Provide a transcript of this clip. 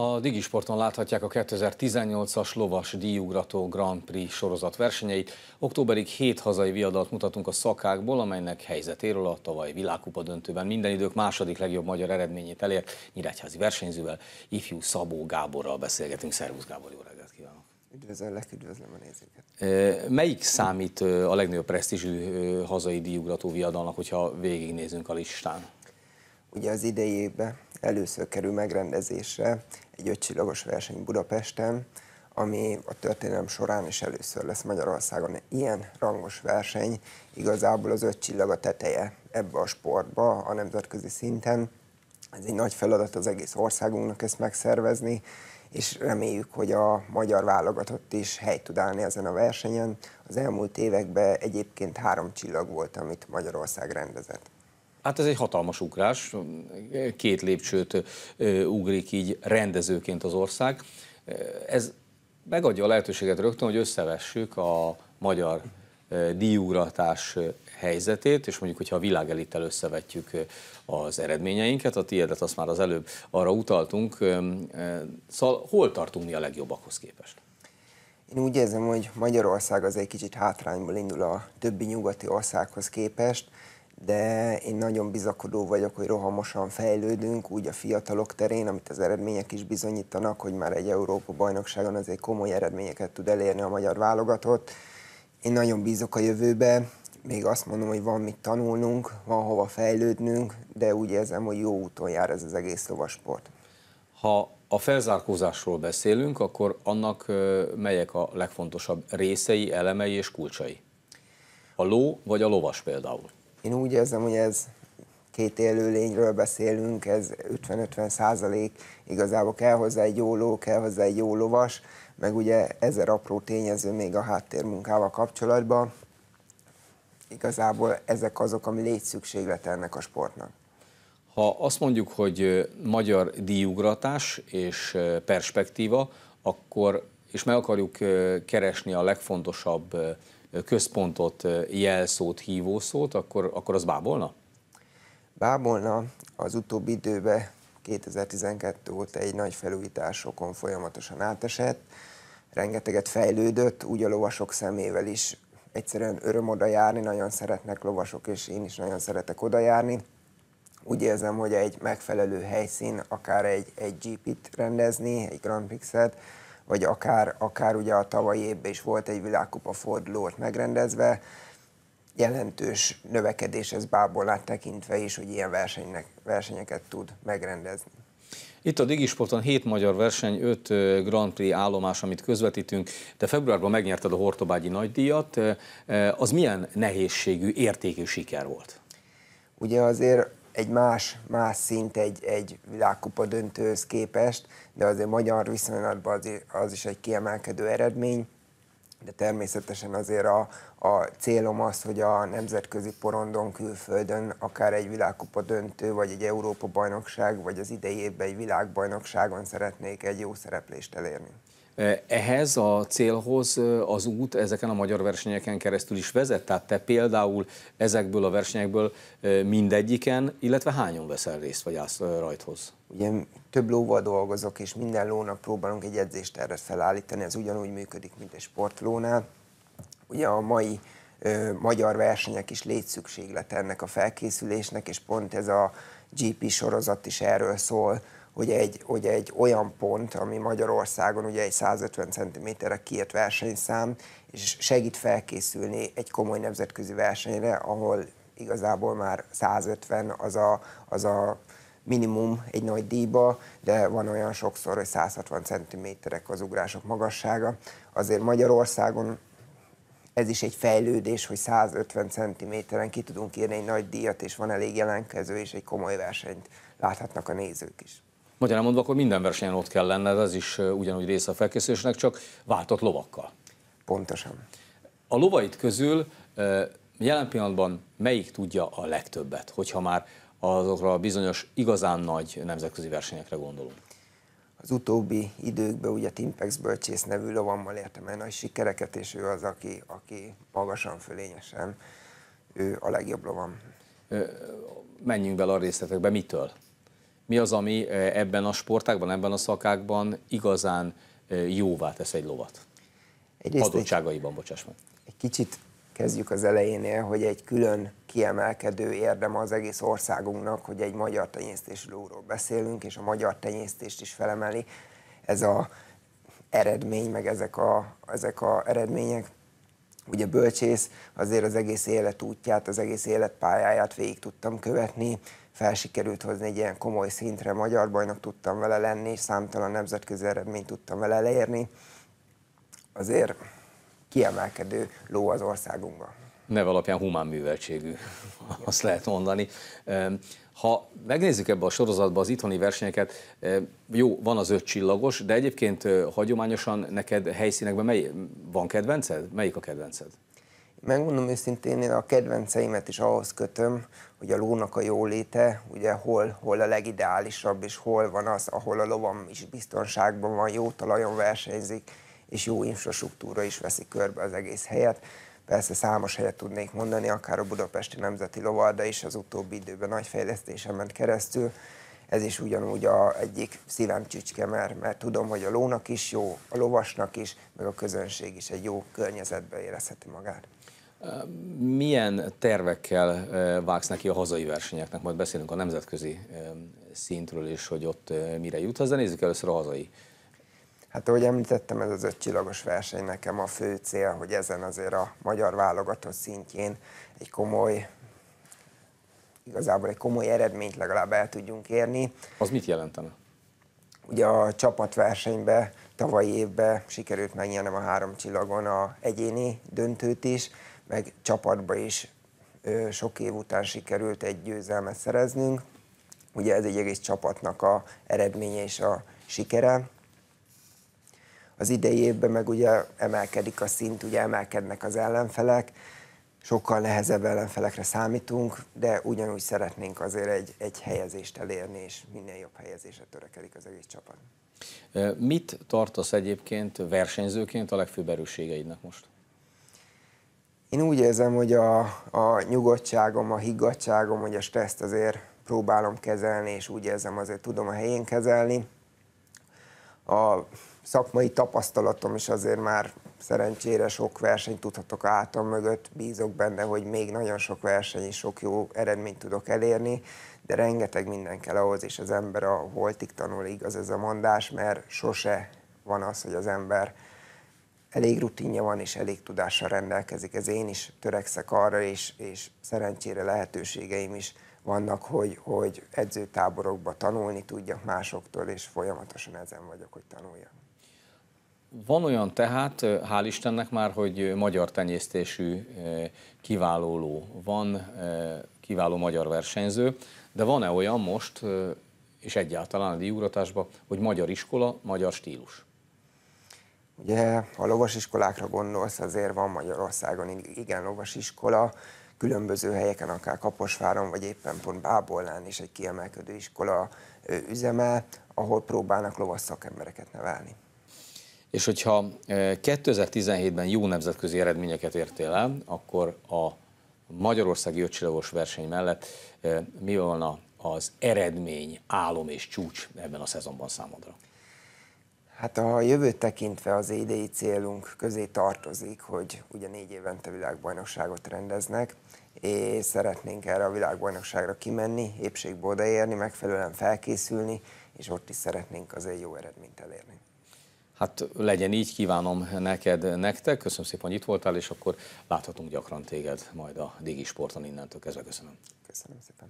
A Digisporton láthatják a 2018-as lovas díjugrató Grand Prix sorozat versenyeit. Októberig hét hazai viadalt mutatunk a szakákból, amelynek helyzetéről a tavalyi világkupa döntőben minden idők második legjobb magyar eredményét elért Nyíregyházi versenyzővel, ifjú Szabó Gáborral beszélgetünk. Szervusz Gábor, jó reggelt kívánok! Üdvözöllek, üdvözlöm a nézőket. Melyik számít a legnagyobb presztízsű hazai díjugrató viadalnak, hogyha végignézünk a listán? Ugye az idejébe először kerül megrendezésre egy ötcsillagos verseny Budapesten, ami a történelem során is először lesz Magyarországon. Ilyen rangos verseny igazából az öt csillag a teteje ebbe a sportba, a nemzetközi szinten. Ez egy nagy feladat az egész országunknak ezt megszervezni, és reméljük, hogy a magyar válogatott is helyt tud állni ezen a versenyen. Az elmúlt években egyébként három csillag volt, amit Magyarország rendezett. Hát ez egy hatalmas ugrás, két lépcsőt ugrik így rendezőként az ország. Ez megadja a lehetőséget rögtön, hogy összevessük a magyar díjúratás helyzetét, és mondjuk, hogyha a világelittel összevetjük az eredményeinket, a tiédet azt már az előbb arra utaltunk, szóval hol tartunk mi a legjobbakhoz képest? Én úgy érzem, hogy Magyarország az egy kicsit hátrányból indul a többi nyugati országhoz képest de én nagyon bizakodó vagyok, hogy rohamosan fejlődünk, úgy a fiatalok terén, amit az eredmények is bizonyítanak, hogy már egy Európa-bajnokságon azért komoly eredményeket tud elérni a magyar válogatott. Én nagyon bízok a jövőbe, még azt mondom, hogy van mit tanulnunk, van hova fejlődnünk, de úgy érzem, hogy jó úton jár ez az egész lovasport. Ha a felzárkózásról beszélünk, akkor annak melyek a legfontosabb részei, elemei és kulcsai? A ló vagy a lovas például? Én úgy érzem, hogy ez két élőlényről beszélünk, ez 50-50 százalék, -50 igazából kell hozzá egy jó ló, kell hozzá egy jó lovas, meg ugye ezer apró tényező még a háttérmunkával kapcsolatban. Igazából ezek azok, ami létszükséglet ennek a sportnak. Ha azt mondjuk, hogy magyar díjugratás és perspektíva, akkor és meg akarjuk keresni a legfontosabb központot, jelszót, hívószót, akkor, akkor az bábolna? Bábolna az utóbbi időben 2012 óta egy nagy felújításokon folyamatosan átesett, rengeteget fejlődött, úgy a lovasok szemével is egyszerűen öröm oda járni, nagyon szeretnek lovasok, és én is nagyon szeretek oda járni. Úgy érzem, hogy egy megfelelő helyszín, akár egy, egy GP-t rendezni, egy Grand Prix-et, vagy akár, akár ugye a tavalyi évben is volt egy világkupa fordulót megrendezve, jelentős növekedés ez bábolát tekintve is, hogy ilyen versenynek, versenyeket tud megrendezni. Itt a Digisporton 7 magyar verseny, 5 Grand Prix állomás, amit közvetítünk. Te februárban megnyerted a Hortobágyi nagydíjat. Az milyen nehézségű, értékű siker volt? Ugye azért egy más, más szint egy, egy világkupa döntőhöz képest, de azért magyar viszonylatban az, az is egy kiemelkedő eredmény, de természetesen azért a, a célom az, hogy a nemzetközi porondon külföldön, akár egy világkupa döntő, vagy egy Európa bajnokság, vagy az idei évben egy világbajnokságon szeretnék egy jó szereplést elérni. Ehhez a célhoz az út ezeken a magyar versenyeken keresztül is vezet? Tehát te például ezekből a versenyekből mindegyiken, illetve hányon veszel részt, vagy állsz rajthoz? Ugye több lóval dolgozok, és minden lónak próbálunk egy edzést erre felállítani, ez ugyanúgy működik, mint egy sportlónál. Ugye a mai ö, magyar versenyek is létszükséglet ennek a felkészülésnek, és pont ez a GP sorozat is erről szól, hogy egy, hogy egy olyan pont, ami Magyarországon ugye egy 150 cm-re kiért versenyszám, és segít felkészülni egy komoly nemzetközi versenyre, ahol igazából már 150 az a, az a minimum egy nagy díjba, de van olyan sokszor, hogy 160 cm-ek az ugrások magassága. Azért Magyarországon ez is egy fejlődés, hogy 150 cm-en ki tudunk írni egy nagy díjat, és van elég jelenkező, és egy komoly versenyt láthatnak a nézők is. Magyarán mondva, akkor minden versenyen ott kell lenned, ez is ugyanúgy része a felkészülésnek, csak váltott lovakkal. Pontosan. A lovait közül jelen pillanatban melyik tudja a legtöbbet, hogyha már azokra a bizonyos igazán nagy nemzetközi versenyekre gondolunk? Az utóbbi időkben ugye Timpex bölcsész nevű lovammal értem el nagy sikereket, és ő az, aki, aki magasan, fölényesen, ő a legjobb lovam. Menjünk bele a részletekbe, mitől? mi az, ami eh, ebben a sportákban, ebben a szakákban igazán eh, jóvá tesz egy lovat? Egy Adottságaiban, bocsáss meg. Egy kicsit kezdjük az elejénél, hogy egy külön kiemelkedő érdem az egész országunknak, hogy egy magyar tenyésztés lóról beszélünk, és a magyar tenyésztést is felemeli ez a eredmény, meg ezek a, ezek a eredmények ugye bölcsész, azért az egész életútját, az egész életpályáját végig tudtam követni, felsikerült hozni egy ilyen komoly szintre, magyar bajnok tudtam vele lenni, számtalan nemzetközi eredményt tudtam vele elérni. Azért kiemelkedő ló az országunkban. Neve alapján humán műveltségű, azt lehet mondani. Ha megnézzük ebbe a sorozatba az itthoni versenyeket, eh, jó, van az öt csillagos, de egyébként eh, hagyományosan neked helyszínekben mely, van kedvenced? Melyik a kedvenced? Megmondom őszintén, én a kedvenceimet is ahhoz kötöm, hogy a lónak a jóléte, ugye hol, hol a legideálisabb, és hol van az, ahol a lovam is biztonságban van, jó talajon versenyzik, és jó infrastruktúra is veszi körbe az egész helyet. Persze számos helyet tudnék mondani, akár a Budapesti Nemzeti Lovarda is az utóbbi időben nagy fejlesztésen ment keresztül. Ez is ugyanúgy a egyik szívem csücske, mert, mert tudom, hogy a lónak is jó, a lovasnak is, meg a közönség is egy jó környezetben érezheti magát. Milyen tervekkel vágsz neki a hazai versenyeknek? Majd beszélünk a nemzetközi szintről is, hogy ott mire jut. Ezzel nézzük először a hazai Hát ahogy említettem, ez az ötcsillagos verseny nekem a fő cél, hogy ezen azért a magyar válogatott szintjén egy komoly, igazából egy komoly eredményt legalább el tudjunk érni. Az mit jelentene? Ugye a csapatversenybe tavalyi évben sikerült megnyernem a három csillagon a egyéni döntőt is, meg csapatba is ö, sok év után sikerült egy győzelmet szereznünk. Ugye ez egy egész csapatnak a eredménye és a sikere az idei évben meg ugye emelkedik a szint, ugye emelkednek az ellenfelek, sokkal nehezebb ellenfelekre számítunk, de ugyanúgy szeretnénk azért egy, egy helyezést elérni, és minél jobb helyezésre törekedik az egész csapat. Mit tartasz egyébként versenyzőként a legfőbb erősségeidnek most? Én úgy érzem, hogy a, a nyugodtságom, a higgadtságom, hogy a stresszt azért próbálom kezelni, és úgy érzem azért tudom a helyén kezelni a szakmai tapasztalatom is azért már szerencsére sok versenyt tudhatok átam mögött, bízok benne, hogy még nagyon sok verseny és sok jó eredményt tudok elérni, de rengeteg minden kell ahhoz, és az ember a holtig tanul, igaz ez a mondás, mert sose van az, hogy az ember elég rutinja van, és elég tudással rendelkezik. Ez én is törekszek arra, és, és szerencsére lehetőségeim is vannak, hogy, hogy edzőtáborokba tanulni tudjak másoktól, és folyamatosan ezen vagyok, hogy tanuljak. Van olyan tehát, hál' Istennek már, hogy magyar tenyésztésű kiválóló van, kiváló magyar versenyző, de van-e olyan most, és egyáltalán a díjugratásban, hogy magyar iskola, magyar stílus? Ugye, ha lovasiskolákra gondolsz, azért van Magyarországon igen lovasiskola, iskola, különböző helyeken, akár Kaposváron, vagy éppen pont Bábolnán is egy kiemelkedő iskola üzeme, ahol próbálnak lovas szakembereket nevelni. És hogyha 2017-ben jó nemzetközi eredményeket értél el, akkor a Magyarországi öcsilagos verseny mellett mi volna az eredmény, álom és csúcs ebben a szezonban számodra? Hát a jövőt tekintve az idei célunk közé tartozik, hogy ugye négy évente világbajnokságot rendeznek, és szeretnénk erre a világbajnokságra kimenni, épségbe odaérni, megfelelően felkészülni, és ott is szeretnénk azért jó eredményt elérni. Hát legyen így, kívánom neked, nektek. Köszönöm szépen, hogy itt voltál, és akkor láthatunk gyakran téged majd a Digi Sporton innentől kezdve. Köszönöm. Köszönöm szépen.